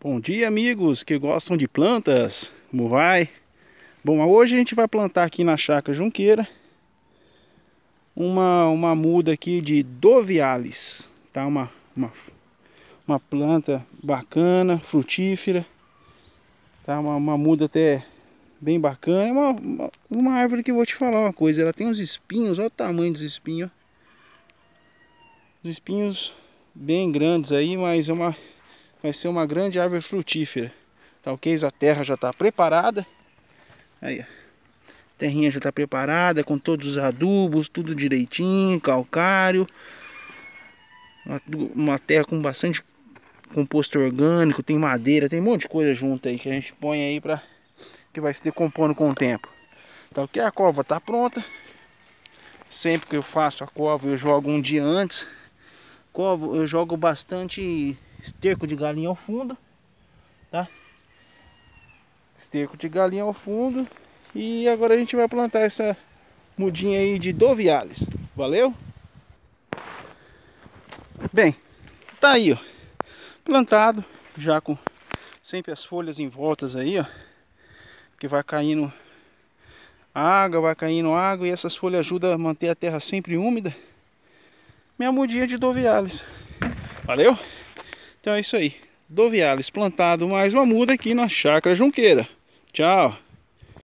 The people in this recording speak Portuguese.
Bom dia, amigos que gostam de plantas. Como vai? Bom, hoje a gente vai plantar aqui na chácara Junqueira uma, uma muda aqui de dovialis, tá? Uma, uma, uma planta bacana, frutífera, tá? Uma, uma muda até bem bacana. É uma, uma, uma, árvore que eu vou te falar uma coisa, ela tem uns espinhos, olha o tamanho dos espinhos. Os espinhos bem grandes aí, mas é uma vai ser uma grande árvore frutífera. Talvez tá a terra já está preparada. Aí, a terrinha já está preparada com todos os adubos, tudo direitinho, calcário. Uma, uma terra com bastante composto orgânico, tem madeira, tem um monte de coisa junto aí que a gente põe aí para que vai se decompondo com o tempo. Então tá que a cova está pronta. Sempre que eu faço a cova, eu jogo um dia antes. Cova, eu jogo bastante esterco de galinha ao fundo, tá? Esterco de galinha ao fundo. E agora a gente vai plantar essa mudinha aí de doviales. Valeu? Bem, tá aí, ó. Plantado, já com sempre as folhas em voltas aí, ó. Que vai caindo água, vai caindo água e essas folhas ajudam a manter a terra sempre úmida. Minha mudinha de doviales. Valeu? Então é isso aí. Doviales plantado mais uma muda aqui na Chácara Junqueira. Tchau!